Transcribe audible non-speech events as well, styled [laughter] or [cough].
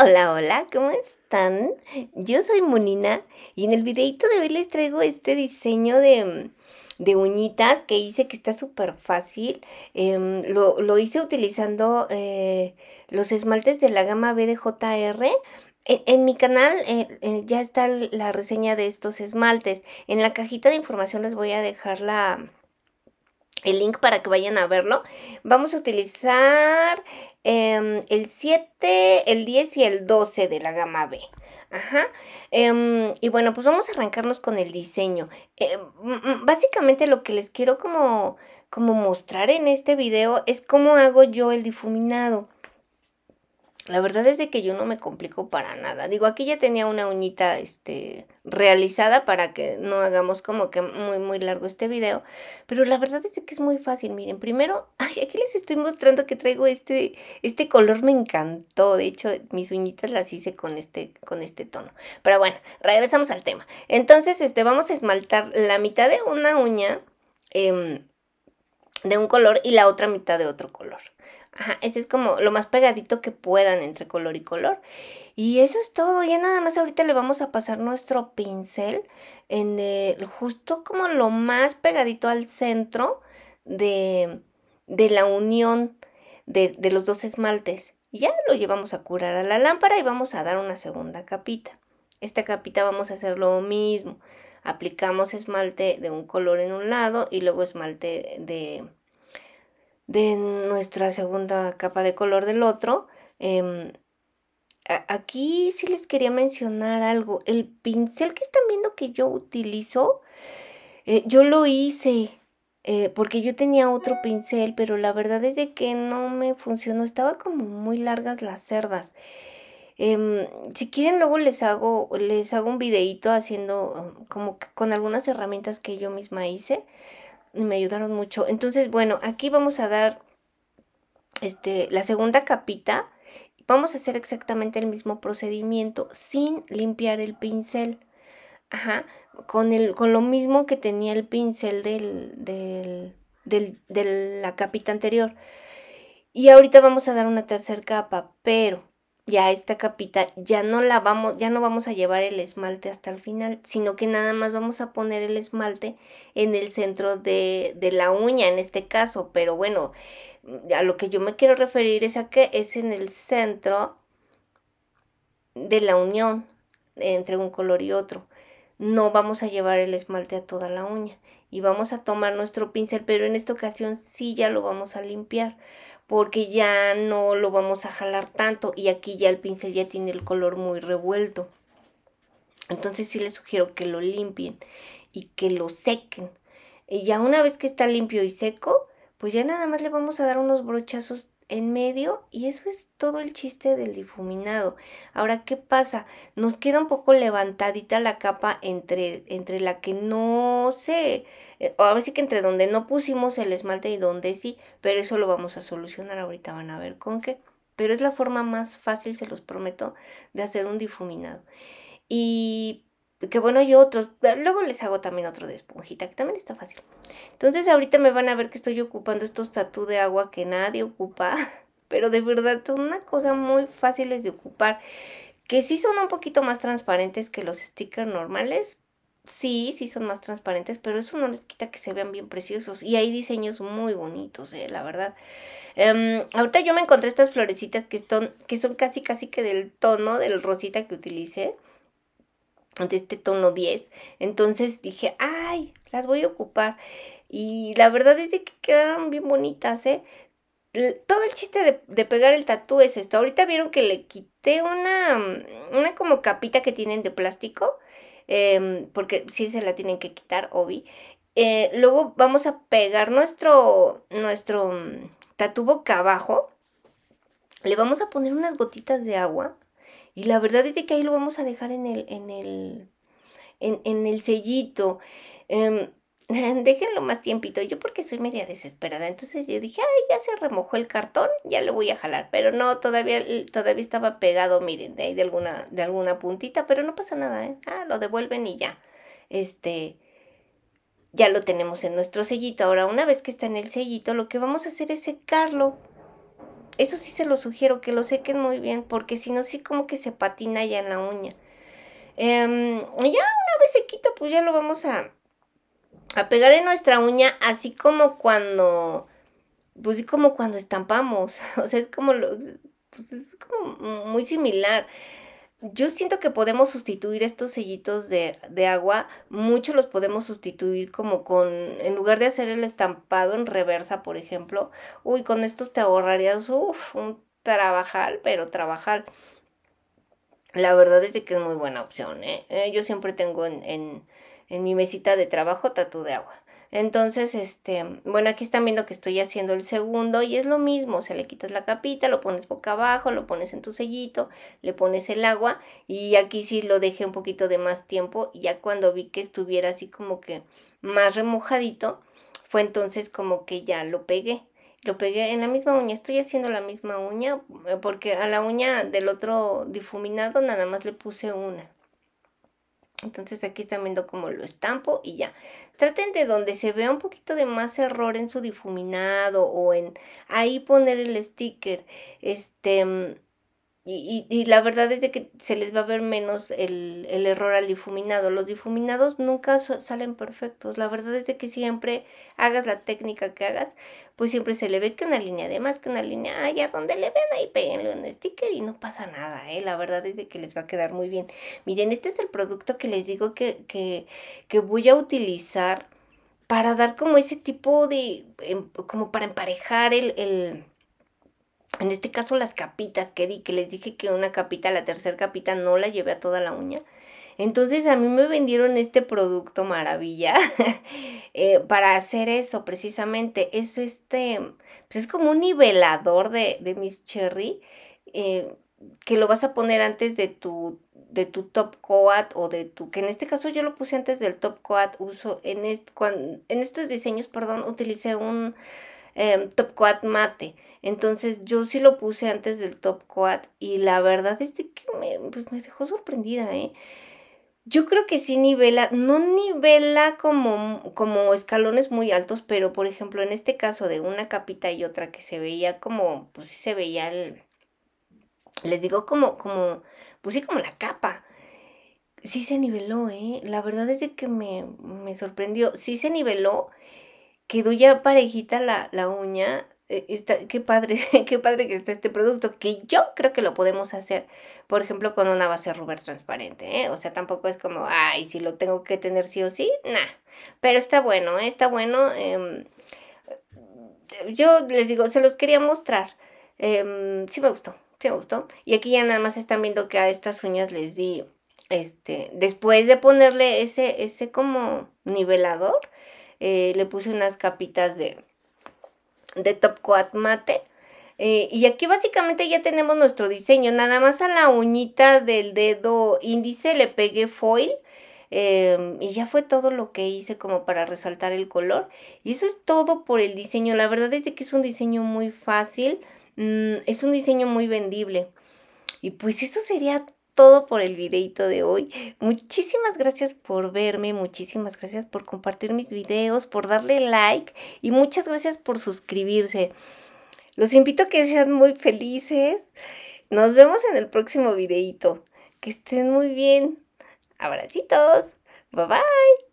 Hola, hola, ¿cómo están? Yo soy Monina y en el videito de hoy les traigo este diseño de, mm, de uñitas que hice que está súper fácil. Em, lo, hice utilizando eh, los esmaltes de la gama B e, En, mi canal eh, eh, ya está la reseña de estos esmaltes. En la cajita de información les voy a dejar la, el link para que vayan a verlo. Vamos a utilizar em, el 7, el 10 y el 12 de la gama B. Ajá. Em, y bueno, pues vamos a arrancarnos con el diseño. Em, mm, mm, básicamente lo que les quiero como, como mostrar en este video es cómo hago yo el difuminado la verdad es de que yo no me complico para nada. Digo, aquí ya tenía una uñita este, realizada para que no hagamos como que muy, muy largo este video. Pero la verdad es que es muy fácil. Miren, primero, [laughs] ay, aquí les estoy mostrando que traigo este, este color, me encantó. De hecho, mis uñitas las hice con este, con este tono. Pero bueno, regresamos al tema. Entonces, este, vamos a esmaltar la mitad de una uña em, de un color y la otra mitad de otro color. Ajá, este es como lo más pegadito que puedan entre color y color. Y eso es todo, ya nada más ahorita le vamos a pasar nuestro pincel en justo como lo más pegadito al centro de, la unión de, los dos esmaltes. ya lo llevamos a curar a la lámpara y vamos a dar una segunda capita. Esta capita vamos a hacer lo mismo. Aplicamos esmalte de un color en un lado y luego esmalte de de nuestra segunda capa de color del otro. Em, aquí sí les quería mencionar algo. El pincel que están viendo que yo utilizo, eh, yo lo hice eh, porque yo tenía otro pincel, pero la verdad es de que no me funcionó. Estaba como muy largas las cerdas. Em, si quieren luego les hago les hago un videito haciendo um, como con algunas herramientas que yo misma hice me ayudaron mucho. Entonces, bueno, aquí vamos a dar este, la segunda capita. Vamos a hacer exactamente el mismo procedimiento sin limpiar el pincel. Ajá, con, con lo mismo que tenía el pincel del, de la capita anterior. Y ahorita vamos a dar una tercera capa, pero ya esta capita ya no la vamos, ya no vamos a llevar el esmalte hasta el final, sino que nada más vamos a poner el esmalte en el centro de, de la uña en este caso, pero bueno, a lo que yo me quiero referir es a que es en el centro de la unión entre un color y otro. No vamos a llevar el esmalte a toda la uña y vamos a tomar nuestro pincel, pero en esta ocasión sí ya lo vamos a limpiar porque ya no lo vamos a jalar tanto y aquí ya el pincel ya tiene el color muy revuelto. Entonces sí les sugiero que lo limpien y que lo sequen. Y ya una vez que está limpio y seco, pues ya nada más le vamos a dar unos brochazos en medio y eso es todo el chiste del difuminado. Ahora, ¿qué pasa? Nos queda un poco levantadita la capa entre, entre la que no sé, a ver si que entre donde no pusimos el esmalte y donde sí, pero eso lo vamos a solucionar ahorita, van a ver con qué. Pero es la forma más fácil, se los prometo, de hacer un difuminado. Y que bueno, hay otros. Luego les hago también otro de esponjita, que también está fácil. Entonces ahorita me van a ver que estoy ocupando estos tatú de agua que nadie ocupa. [laughs] Pero de verdad son una cosa muy fáciles de ocupar. Que sí son un poquito más transparentes que los stickers normales. Sí, sí son más transparentes, pero eso no les quita que se vean bien preciosos. Y hay diseños muy bonitos, eh, la verdad. Em, ahorita yo me encontré estas florecitas que son, que son casi casi que del tono del rosita que utilicé de este tono 10. Entonces dije, ay, las voy a ocupar. Y la verdad es que quedaron bien bonitas, ¿eh? Todo el chiste de, pegar el tatú es esto. Ahorita vieron que le quité una, mm, una como capita que tienen de plástico, em, porque sí se la tienen que quitar, obi. Eh, luego vamos a pegar nuestro, nuestro mm, tatú boca abajo. Le vamos a poner unas gotitas de agua y la verdad es que ahí lo vamos a dejar en el, en el, en, el sellito. Em, [laughs] déjenlo más tiempito, yo porque soy media desesperada. Entonces yo dije, ay, ya se remojó el cartón, ya lo voy a jalar. Pero no, todavía, todavía estaba pegado, miren, de ahí de alguna, de alguna puntita, pero no pasa nada, ¿eh? Ah, lo devuelven y ya. Este, ya lo tenemos en nuestro sellito. Ahora, una vez que está en el sellito, lo que vamos a hacer es secarlo eso sí se lo sugiero, que lo sequen muy bien, porque si no, sí como que se patina ya en la uña. Em, ya una vez se quita, pues ya lo vamos a, a pegar en nuestra uña, así como cuando, pues sí como cuando estampamos. [laughs] O sea, es como, lo, pues es como muy similar yo siento que podemos sustituir estos sellitos de, agua, muchos los podemos sustituir como con, en lugar de hacer el estampado en reversa, por ejemplo, uy, con estos te ahorrarías uf, un trabajal, pero trabajal. La verdad es que es muy buena opción, ¿eh? eh yo siempre tengo en, en mi mesita de trabajo tatu de agua. Entonces, este, bueno, aquí están viendo que estoy haciendo el segundo y es lo mismo, o sea, le quitas la capita, lo pones boca abajo, lo pones en tu sellito, le pones el agua y aquí sí lo dejé un poquito de más tiempo, y ya cuando vi que estuviera así como que más remojadito, fue entonces como que ya lo pegué, lo pegué en la misma uña, estoy haciendo la misma uña eh, porque a la uña del otro difuminado nada más le puse una. Entonces aquí están viendo cómo lo estampo y ya. Traten de donde se vea un poquito de más error en su difuminado o en ahí poner el sticker. Este mm, y, y, la verdad es de que se les va a ver menos el, error al difuminado. Los difuminados nunca salen perfectos. La verdad es de que siempre hagas la técnica que hagas, pues siempre se le ve que una línea de más, que una línea, allá donde le ven, ahí peguenle un sticker y no pasa nada, ¿eh? La verdad es de que les va a quedar muy bien. Miren, este es el producto que les digo que, voy a utilizar para dar como ese tipo de, em, como para emparejar el en este caso las capitas que di, que les dije que una capita, la tercera capita, no la llevé a toda la uña. Entonces a mí me vendieron este producto maravilla [laughs] eh, para hacer eso precisamente. Es este, pues es como un nivelador de, de Miss Cherry eh, que lo vas a poner antes de tu, de tu top coat o de tu, que en este caso yo lo puse antes del top coat, uso en estos diseños, perdón, utilicé un Em, top quad mate. Entonces yo sí lo puse antes del top quad y la verdad es que pues, me, dejó sorprendida, ¿eh? Yo creo que sí nivela, no nivela como, como escalones muy altos, pero por ejemplo en este caso de una capita y otra que se veía como, pues sí se veía el, les digo como, como, pues sí como la capa. Sí se niveló, ¿eh? La verdad es que me, me sorprendió. Sí se niveló quedó ya parejita la, uña. Eh, está, qué padre, [laughs] qué padre que está este producto, que yo creo que lo podemos hacer, por ejemplo, con una base rubber transparente, ¿eh? O sea, tampoco es como, ay, si lo tengo que tener sí o sí, nah. Pero está bueno, ¿eh? está bueno. Em, yo les digo, se los quería mostrar. Em, sí me gustó, sí me gustó. Y aquí ya nada más están viendo que a estas uñas les di, este, después de ponerle ese, ese como nivelador, eh, le puse unas capitas de, de top coat mate. Eh, y aquí básicamente ya tenemos nuestro diseño, nada más a la uñita del dedo índice le pegué foil em, y ya fue todo lo que hice como para resaltar el color. Y eso es todo por el diseño, la verdad es que es un diseño muy fácil, mm, es un diseño muy vendible. Y pues eso sería todo por el videito de hoy. Muchísimas gracias por verme, muchísimas gracias por compartir mis videos, por darle like y muchas gracias por suscribirse. Los invito a que sean muy felices. Nos vemos en el próximo videito. Que estén muy bien. Abracitos. Bye bye.